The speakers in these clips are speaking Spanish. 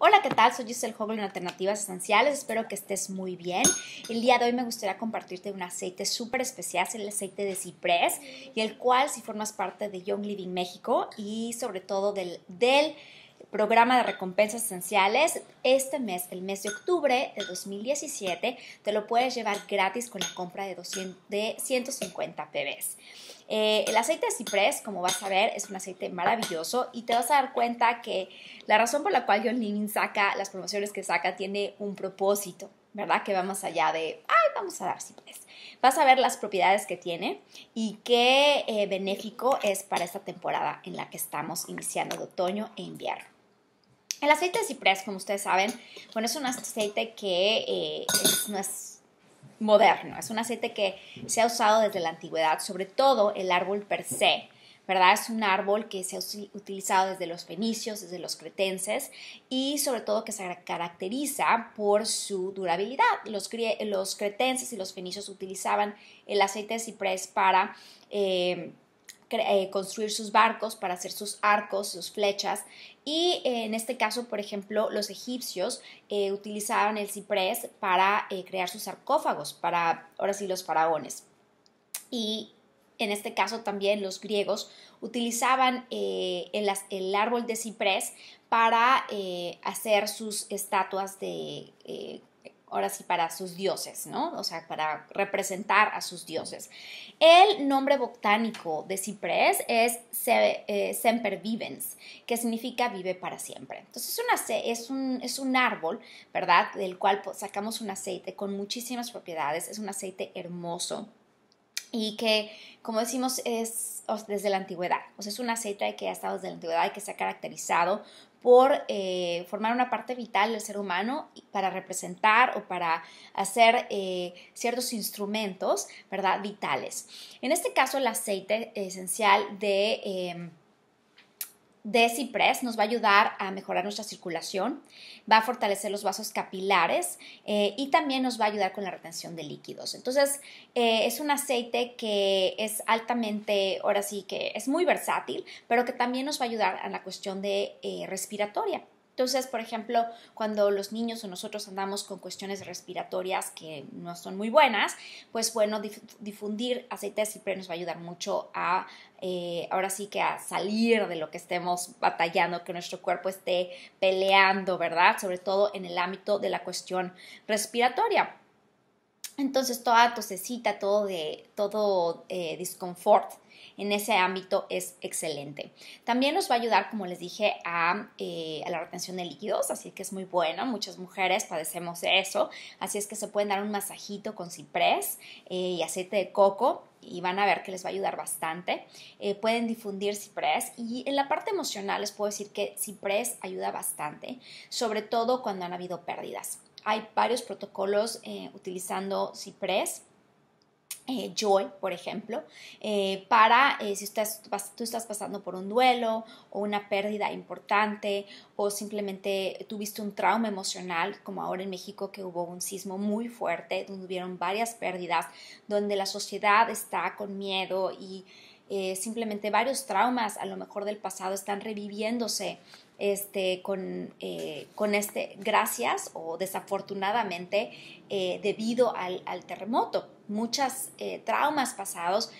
Hola, ¿qué tal? Soy Giselle juego en Alternativas Esenciales. Espero que estés muy bien. El día de hoy me gustaría compartirte un aceite súper especial, el aceite de ciprés, y el cual si formas parte de Young Living México y sobre todo del, del programa de recompensas esenciales, este mes, el mes de octubre de 2017, te lo puedes llevar gratis con la compra de, 200, de 150 PBs. Eh, el aceite de ciprés, como vas a ver, es un aceite maravilloso y te vas a dar cuenta que la razón por la cual John Living saca las promociones que saca tiene un propósito, ¿verdad? Que va más allá de, ay, vamos a dar ciprés. Vas a ver las propiedades que tiene y qué eh, benéfico es para esta temporada en la que estamos iniciando de otoño e invierno. El aceite de ciprés, como ustedes saben, bueno, es un aceite que eh, no es moderno, es un aceite que se ha usado desde la antigüedad, sobre todo el árbol per se, ¿verdad? Es un árbol que se ha utilizado desde los fenicios, desde los cretenses y sobre todo que se caracteriza por su durabilidad. Los, cretenses y los fenicios utilizaban el aceite de ciprés para... Eh, eh, construir sus barcos para hacer sus arcos, sus flechas. Y eh, en este caso, por ejemplo, los egipcios eh, utilizaban el ciprés para crear sus sarcófagos, para ahora sí los faraones. Y en este caso también los griegos utilizaban el, árbol de ciprés para hacer sus estatuas de ahora sí, para sus dioses, ¿no? O sea, para representar a sus dioses. El nombre botánico de ciprés es se, eh, vivens, sempervivens, que significa vive para siempre. Entonces es, es, un, es un árbol, ¿verdad? Del cual pues, sacamos un aceite con muchísimas propiedades, es un aceite hermoso y que, como decimos, es desde la antigüedad. O sea, es un aceite que ha estado desde la antigüedad y que se ha caracterizado por eh, formar una parte vital del ser humano para representar o para hacer eh, ciertos instrumentos, ¿verdad? Vitales. En este caso, el aceite esencial de... Em, de ciprés nos va a ayudar a mejorar nuestra circulación, va a fortalecer los vasos capilares eh, y también nos va a ayudar con la retención de líquidos. Entonces, eh, es un aceite que es altamente, ahora sí que es muy versátil, pero que también nos va a ayudar a la cuestión de eh, respiratoria. Entonces, por ejemplo, cuando los niños o nosotros andamos con cuestiones respiratorias que no son muy buenas, pues bueno, difundir aceite de ciprés nos va a ayudar mucho a, eh, ahora sí que a salir de lo que estemos batallando, que nuestro cuerpo esté peleando, ¿verdad? Sobre todo en el ámbito de la cuestión respiratoria. Entonces toda tosecita, todo, de, todo eh, disconfort en ese ámbito es excelente. También nos va a ayudar, como les dije, eh, a, la retención de líquidos, así que es muy bueno. Muchas mujeres padecemos de eso, así es que se pueden dar un masajito con ciprés eh, y aceite de coco y van a ver que les va a ayudar bastante. pueden difundir ciprés y en la parte emocional les puedo decir que ciprés ayuda bastante, sobre todo cuando han habido pérdidas hay varios protocolos eh, utilizando Cypress. Eh, Joy, por ejemplo, eh, para eh, si estás, tú estás pasando por un duelo o una pérdida importante o simplemente tuviste un trauma emocional, como ahora en México que hubo un sismo muy fuerte, donde hubieron varias pérdidas, donde la sociedad está con miedo y eh, simplemente varios traumas a lo mejor del pasado están reviviéndose este, con, eh, este, gracias o desafortunadamente eh, debido al, terremoto. Muchas traumas pasados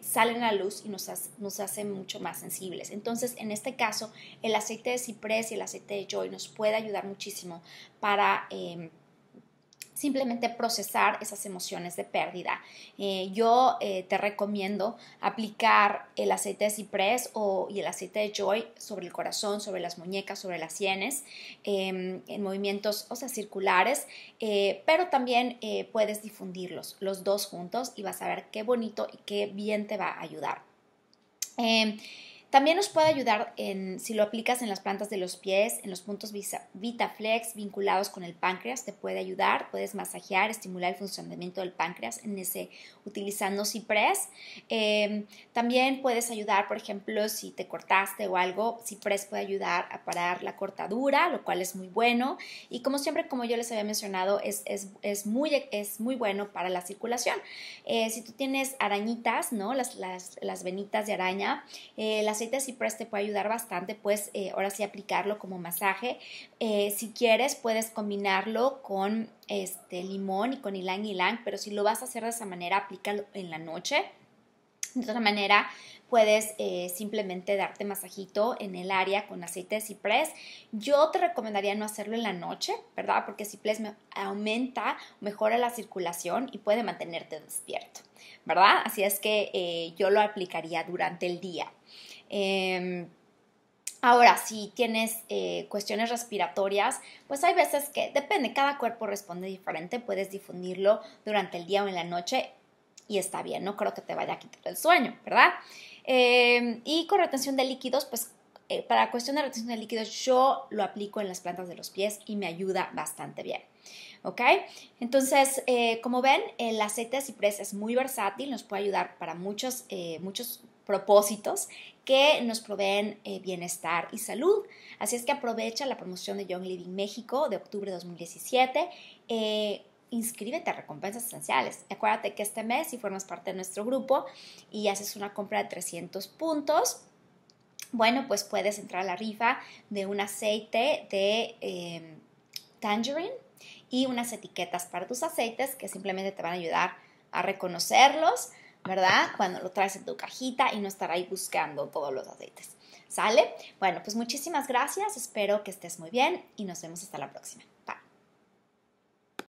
salen a luz y nos, nos hacen mucho más sensibles. Entonces, en este caso, el aceite de ciprés y el aceite de joy nos puede ayudar muchísimo para em, simplemente procesar esas emociones de pérdida. Eh, yo eh, te recomiendo aplicar el aceite de ciprés o, y el aceite de joy sobre el corazón, sobre las muñecas, sobre las sienes, em, en movimientos o sea, circulares, eh, pero también puedes difundirlos los dos juntos y vas a ver qué bonito y qué bien te va a ayudar. Em, también nos puede ayudar en, si lo aplicas en las plantas de los pies, en los puntos VitaFlex vinculados con el páncreas, te puede ayudar, puedes masajear, estimular el funcionamiento del páncreas en ese, utilizando ciprés. Em, también puedes ayudar, por ejemplo, si te cortaste o algo, ciprés puede ayudar a parar la cortadura, lo cual es muy bueno. Y como siempre, como yo les había mencionado, es, muy, es muy bueno para la circulación. Eh, si tú tienes arañitas, ¿no? Las, las, venitas de araña, eh, las aceite de ciprés te puede ayudar bastante, pues ahora sí aplicarlo como masaje. Eh, si quieres, puedes combinarlo con este limón y con ylang ylang, pero si lo vas a hacer de esa manera, aplícalo en la noche. De otra manera, puedes eh, simplemente darte masajito en el área con aceite de ciprés. Yo te recomendaría no hacerlo en la noche, ¿verdad? Porque ciprés me aumenta, mejora la circulación y puede mantenerte despierto, ¿verdad? Así es que eh, yo lo aplicaría durante el día. Em, ahora, si tienes eh, cuestiones respiratorias, pues hay veces que depende, cada cuerpo responde diferente, puedes difundirlo durante el día o en la noche y está bien, no creo que te vaya a quitar el sueño, ¿verdad? Eh, y con retención de líquidos, pues eh, para cuestión de retención de líquidos yo lo aplico en las plantas de los pies y me ayuda bastante bien. ¿Ok? Entonces, eh, como ven, el aceite de ciprés es muy versátil, nos puede ayudar para muchos, muchos propósitos que nos proveen bienestar y salud. Así es que aprovecha la promoción de Young Living México de octubre de 2017. Eh, inscríbete a recompensas esenciales. Acuérdate que este mes, si formas parte de nuestro grupo y haces una compra de 300 puntos, bueno, pues puedes entrar a la rifa de un aceite de em, tangerine y unas etiquetas para tus aceites que simplemente te van a ayudar a reconocerlos, ¿verdad? Cuando lo traes en tu cajita y no estar ahí buscando todos los aceites. ¿Sale? Bueno, pues muchísimas gracias, espero que estés muy bien y nos vemos hasta la próxima. Bye.